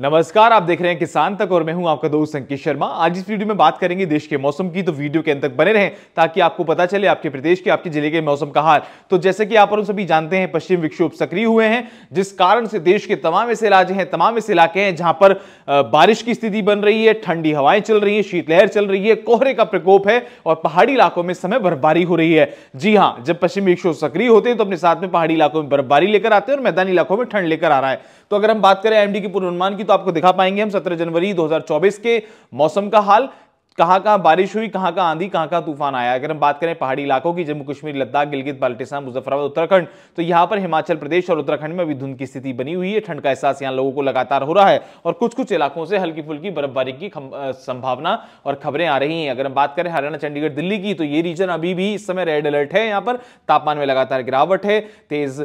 नमस्कार आप देख रहे हैं किसान तक और मैं हूं आपका दोस्त संकेत शर्मा आज इस वीडियो में बात करेंगे देश के मौसम की तो वीडियो के अंत तक बने रहें ताकि आपको पता चले आपके प्रदेश के आपके जिले के मौसम का हाल तो जैसे कि आप और सभी जानते हैं पश्चिम विक्षोभ सक्रिय हुए हैं जिस कारण से देश के तमाम ऐसे राज्य हैं तमाम ऐसे इलाके हैं जहां पर बारिश की स्थिति बन रही है ठंडी हवाएं चल रही है शीतलहर चल रही है कोहरे का प्रकोप है और पहाड़ी इलाकों में समय बर्फबारी हो रही है जी हाँ जब पश्चिम विक्षोभ सक्रिय होते हैं तो अपने साथ में पहाड़ी इलाकों में बर्फबारी लेकर आते हैं और मैदानी इलाकों में ठंड लेकर आ रहा है तो अगर हम बात करें एमडी के पूर्वानुमान होगी तो आपको दिखा पाएंगे हम सत्रह जनवरी 2024 के मौसम का हाल कहाँ कहाँ बारिश हुई कहाँ कहाँ आंधी कहाँ कहाँ तूफान आया अगर हम बात करें पहाड़ी इलाकों की जम्मू कश्मीर लद्दाख गिलगित बाल्टिस्तान मुजफ्फराबाद उत्तराखंड तो यहाँ पर हिमाचल प्रदेश और उत्तराखंड में अभी धुंध की स्थिति बनी हुई है ठंड का एहसास यहाँ लोगों को लगातार हो रहा है और कुछ कुछ इलाकों से हल्की फुल्की बर्फबारी की संभावना और खबरें आ रही हैं अगर हम बात करें हरियाणा चंडीगढ़ दिल्ली की तो ये रीजन अभी भी इस समय रेड अलर्ट है यहाँ पर तापमान में लगातार गिरावट है तेज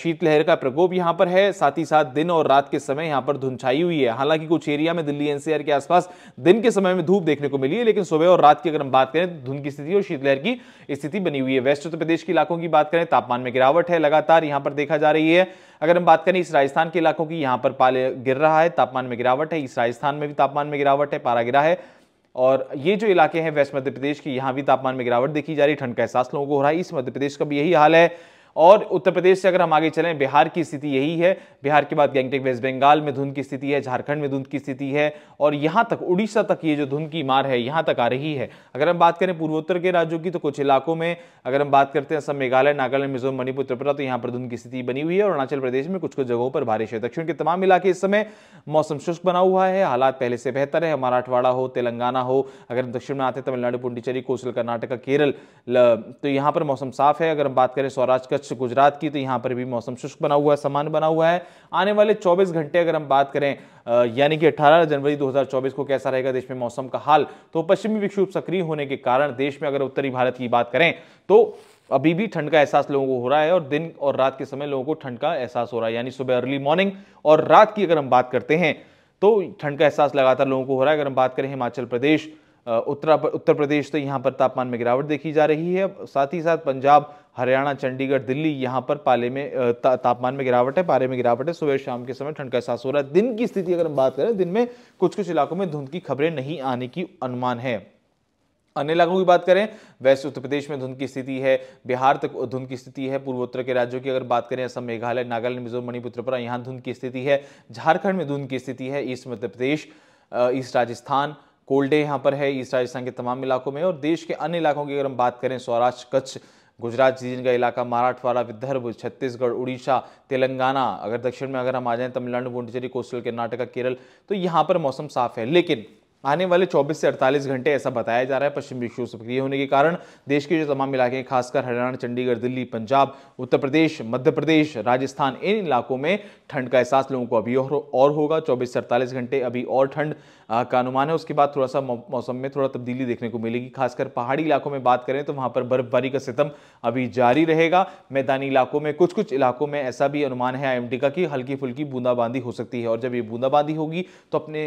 शीतलहर का प्रकोप यहाँ पर है साथ ही साथ दिन और रात के समय यहाँ पर धुंध छाई हुई है हालांकि कुछ एरिया में दिल्ली एनसीआर के आसपास दिन के समय में धूप देखने को मिली मिली है लेकिन सुबह और रात की अगर हम बात करें धुंध की स्थिति और शीतलहर की स्थिति बनी हुई है वेस्ट उत्तर प्रदेश के इलाकों की बात करें तापमान में गिरावट है लगातार यहां पर देखा जा रही है अगर हम बात करें इस राजस्थान के इलाकों की यहां पर पाले गिर रहा है तापमान में गिरावट है इस राजस्थान में भी तापमान में गिरावट है पारा गिरा है और ये जो इलाके हैं वेस्ट मध्य प्रदेश के यहाँ भी तापमान में गिरावट देखी जा रही है ठंड का एहसास लोगों को हो रहा है इस मध्य प्रदेश का भी यही हाल है और उत्तर प्रदेश से अगर हम आगे चलें बिहार की स्थिति यही है बिहार के बाद गैंगटेक वेस्ट बंगाल में धुंध की स्थिति है झारखंड में धुंध की स्थिति है और यहाँ तक उड़ीसा तक ये जो धुंध की मार है यहाँ तक आ रही है अगर हम बात करें पूर्वोत्तर के राज्यों की तो कुछ इलाकों में अगर हम बात करते हैं असम मेघालय नागालैंड मिजोरम मणिपुर त्रिपुरा तो यहाँ पर धुंध की स्थिति बनी हुई है अरुणाचल प्रदेश में कुछ कुछ जगहों पर बारिश है दक्षिण के तमाम इलाके इस समय मौसम शुष्क बना हुआ है हालात पहले से बेहतर है मराठवाड़ा हो तेलंगाना हो अगर हम दक्षिण में आते हैं तमिलनाडु पुंडीचेरी कोसल कर्नाटका केरल तो यहाँ पर मौसम साफ है अगर हम बात करें सौराष्ट्र कच्छ कच्छ गुजरात की तो यहाँ पर भी मौसम शुष्क बना हुआ है सामान्य बना हुआ है आने वाले 24 घंटे अगर हम बात करें यानी कि 18 जनवरी 2024 को कैसा रहेगा देश में मौसम का हाल तो पश्चिमी विक्षोभ सक्रिय होने के कारण देश में अगर उत्तरी भारत की बात करें तो अभी भी ठंड का एहसास लोगों को हो रहा है और दिन और रात के समय लोगों को ठंड का एहसास हो रहा है यानी सुबह अर्ली मॉर्निंग और रात की अगर हम बात करते हैं तो ठंड का एहसास लगातार लोगों को हो रहा है अगर हम बात करें हिमाचल प्रदेश उत्तरा उत्तर प्रदेश तो यहाँ पर तापमान में गिरावट देखी जा रही है साथ ही साथ पंजाब हरियाणा चंडीगढ़ दिल्ली यहाँ पर पाले में ता, तापमान में गिरावट है पारे में गिरावट है सुबह शाम के समय ठंड का एहसास हो रहा है दिन की स्थिति अगर हम बात करें दिन में कुछ कुछ इलाकों में धुंध की खबरें नहीं आने की अनुमान है अन्य इलाकों की बात करें वैसे उत्तर प्रदेश में धुंध की स्थिति है बिहार तक धुंध की स्थिति है पूर्वोत्तर के राज्यों की अगर बात करें असम मेघालय नागालैंड मिजोरम मणिपुर त्रिपुरा यहाँ धुंध की स्थिति है झारखंड में धुंध की स्थिति है east Madhya Pradesh east Rajasthan cold day यहाँ पर है ईस्ट राजस्थान के तमाम इलाकों में और देश के अन्य इलाकों की अगर हम बात करें सौराष्ट्र कच्छ गुजरात सीजन का इलाका मराठवाड़ा विदर्भ छत्तीसगढ़ उड़ीसा तेलंगाना अगर दक्षिण में अगर हम आ जाएँ तमिलनाडु पुडुचेरी कोस्टल कर्नाटका केरल तो यहाँ पर मौसम साफ है लेकिन आने वाले 24 से 48 घंटे ऐसा बताया जा रहा है पश्चिम विक्षोभ सक्रिय होने के कारण देश के जो तमाम इलाके हैं खासकर हरियाणा चंडीगढ़ दिल्ली पंजाब उत्तर प्रदेश मध्य प्रदेश राजस्थान इन इलाकों में ठंड का एहसास लोगों को अभी और, और होगा चौबीस से अड़तालीस घंटे अभी और ठंड का अनुमान है उसके बाद थोड़ा सा मौसम में थोड़ा तब्दीली देखने को मिलेगी खासकर पहाड़ी इलाकों में बात करें तो वहाँ पर बर्फबारी का सितम अभी जारी रहेगा मैदानी इलाकों में कुछ कुछ इलाकों में ऐसा भी अनुमान है आई का कि हल्की फुल्की बूंदाबांदी हो सकती है और जब ये बूंदाबांदी होगी तो अपने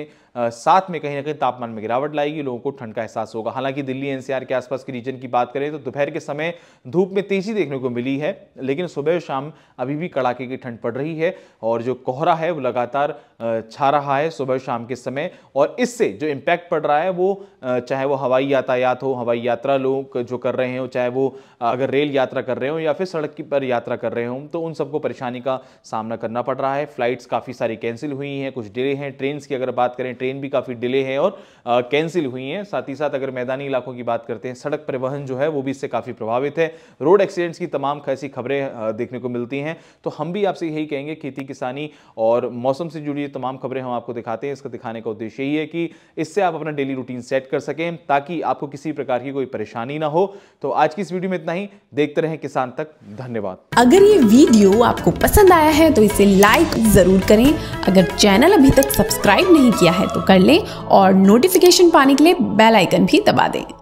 साथ में कहीं ना कहीं तापमान में गिरावट लाएगी लोगों को ठंड का एहसास होगा हालांकि दिल्ली एनसीआर के आसपास के रीजन की बात करें तो दोपहर के समय धूप में तेजी देखने को मिली है लेकिन सुबह और शाम अभी भी कड़ाके की ठंड पड़ रही है और जो कोहरा है वो लगातार छा रहा है सुबह शाम के समय और इससे जो इम्पैक्ट पड़ रहा है वो चाहे वो हवाई यातायात हो हवाई यात्रा लोग जो कर रहे हो चाहे वो अगर रेल यात्रा कर रहे हो या फिर सड़क पर यात्रा कर रहे हो तो उन सबको परेशानी का सामना करना पड़ रहा है फ्लाइट्स काफ़ी सारी कैंसिल हुई हैं कुछ डिले हैं ट्रेन की अगर बात करें ट्रेन भी काफ़ी डिले है और कैंसिल हुई हैं साथ ही साथ अगर मैदानी इलाकों की बात करते हैं सड़क परिवहन जो है वो भी इससे काफ़ी प्रभावित है रोड एक्सीडेंट्स की तमाम ऐसी खबरें देखने को मिलती हैं तो हम भी आपसे यही कहेंगे खेती किसानी और मौसम से जुड़ी तमाम खबरें हम आपको दिखाते हैं इसका दिखाने का उद्देश्य यही है कि इससे आप अपना डेली रूटीन सेट कर सकें ताकि आपको किसी प्रकार की कोई परेशानी ना हो तो आज की इस वीडियो में इतना ही देखते रहें किसान तक धन्यवाद अगर ये वीडियो आपको पसंद आया है तो इसे लाइक जरूर करें अगर चैनल अभी तक सब्सक्राइब नहीं किया है तो कर लें और नोटिफिकेशन पाने के लिए बेल आइकन भी दबा दें